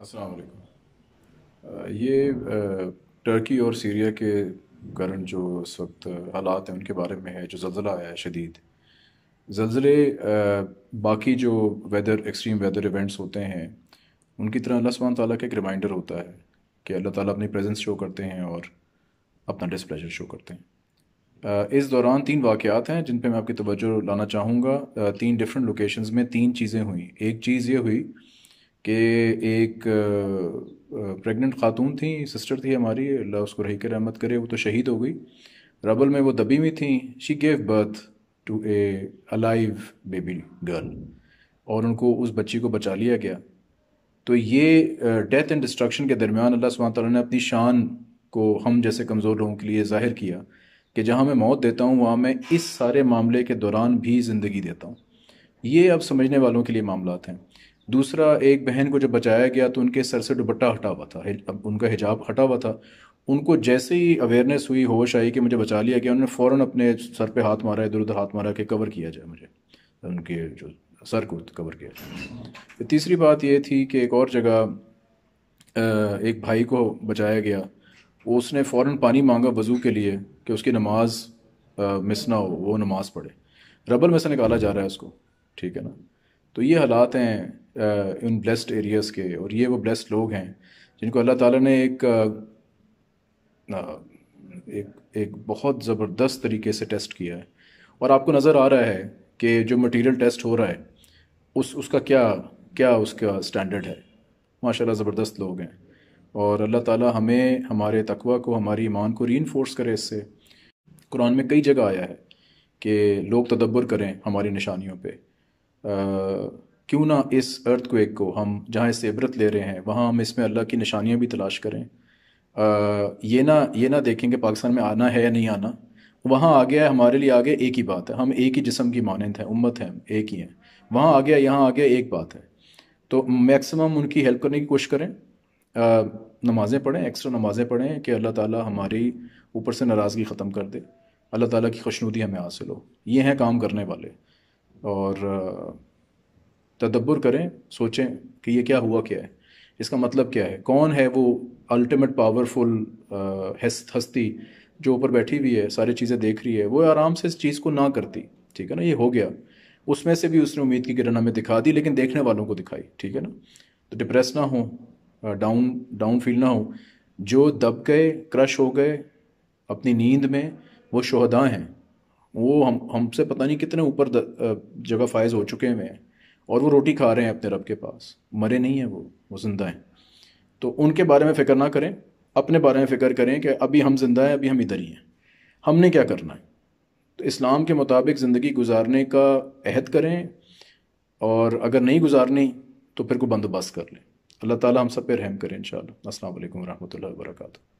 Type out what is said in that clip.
अस्सलाम ये टर्की और सीरिया के कारण जो इस वक्त हालात हैं उनके बारे में है जो जल्जला आया है शदीद जल्जले बाकी जो वेदर एक्सट्रीम वेदर इवेंट्स होते हैं उनकी तरह अल्लाह सुबहान ताली का एक रिमाइंडर होता है कि अल्लाह ताला अपनी प्रेजेंस शो करते हैं और अपना डिस्प्लेजर शो करते हैं इस दौरान तीन वाक़ात हैं जिन पर मैं आपकी तवज्जो लाना चाहूँगा तीन डिफरेंट लोकेशन में तीन चीज़ें हुई एक चीज़ ये हुई कि एक प्रेग्नेंट खातून थी सिस्टर थी हमारी अल्लाह उसको रही कर रहमत करे वो तो शहीद हो गई रबल में वो दबी हुई थी she gave birth to a alive baby girl और उनको उस बच्ची को बचा लिया गया तो ये डेथ एंड डिस्ट्रक्शन के दरमियान अल्लाह सुबह ने अपनी शान को हम जैसे कमज़ोर लोगों के लिए ज़ाहिर किया कि जहाँ मैं मौत देता हूँ वहाँ मैं इस सारे मामले के दौरान भी ज़िंदगी देता हूँ ये अब समझने वालों के लिए मामला हैं दूसरा एक बहन को जब बचाया गया तो उनके सर से दुपट्टा हटा हुआ था उनका हिजाब हटा हुआ था उनको जैसे ही अवेयरनेस हुई होश आई कि मुझे बचा लिया गया उन्होंने फ़ौरन अपने सर पे हाथ मारा इधर उधर हाथ मारा कि कवर किया जाए मुझे उनके जो सर को कवर किया जाए तीसरी बात ये थी कि एक और जगह एक भाई को बचाया गया उसने फ़ौर पानी मांगा वज़ू के लिए कि उसकी नमाज मिस ना हो वो नमाज़ पढ़े रबल में से निकाला जा रहा है उसको ठीक है ना तो ये हालात हैं उन ब्लेस्ड एरियाज़ के और ये वो ब्लेस्ड लोग हैं जिनको अल्लाह ताला ने एक एक एक बहुत ज़बरदस्त तरीके से टेस्ट किया है और आपको नज़र आ रहा है कि जो मटेरियल टेस्ट हो रहा है उस उसका क्या क्या उसका स्टैंडर्ड है माशाल्लाह ज़बरदस्त लोग हैं और अल्लाह ताला हमें हमारे तकवा को हमारी ईमान को री करे इससे कुरान में कई जगह आया है कि लोग तदब्बर करें हमारी निशानियों पर क्यों ना इस अर्थ को एक को हम जहाँ इससे इबरत ले रहे हैं वहाँ हम इसमें अल्लाह की निशानियाँ भी तलाश करें आ, ये ना ये ना देखें कि पाकिस्तान में आना है या नहीं आना वहाँ आ गया हमारे लिए आगे एक ही बात है हम एक ही जिसम की मानंद हैं उम्मत हैं एक ही हैं वहाँ आ गया यहाँ आ गया एक बात है तो मैक्सिमम उनकी हेल्प करने की कोशिश करें आ, नमाज़ें पढ़ें एक्स्ट्रा नमाज़ें पढ़ें कि अल्लाह ताला हमारी ऊपर से नाराज़गी ख़त्म कर दे अल्लाह ताला की खुशनुदी हमें हासिल हो ये हैं काम करने वाले और तदब्बर करें सोचें कि ये क्या हुआ क्या है इसका मतलब क्या है कौन है वो अल्टीमेट पावरफुल हस्ती जो ऊपर बैठी हुई है सारी चीज़ें देख रही है वो आराम से इस चीज़ को ना करती ठीक है ना ये हो गया उसमें से भी उसने उम्मीद की किरण हमें दिखा दी लेकिन देखने वालों को दिखाई ठीक है ना तो डिप्रेस ना हो डाउन डाउन फील ना हो जो दब गए क्रश हो गए अपनी नींद में वो शहदा हैं वो हम हमसे पता नहीं कितने ऊपर जगह फायज हो चुके हुए हैं और वो रोटी खा रहे हैं अपने रब के पास मरे नहीं हैं वो वो ज़िंदा हैं तो उनके बारे में फ़िक्र ना करें अपने बारे में फ़िक्र करें कि अभी हम ज़िंदा हैं अभी हम इधर ही हैं हमने क्या करना है तो इस्लाम के मुताबिक ज़िंदगी गुजारने का अहद करें और अगर नहीं गुजारनी तो फिर को बंदोबस्त कर लें अल्लाह ताला हम सब पे रहम करें इन शाला असल वरहमल वर्का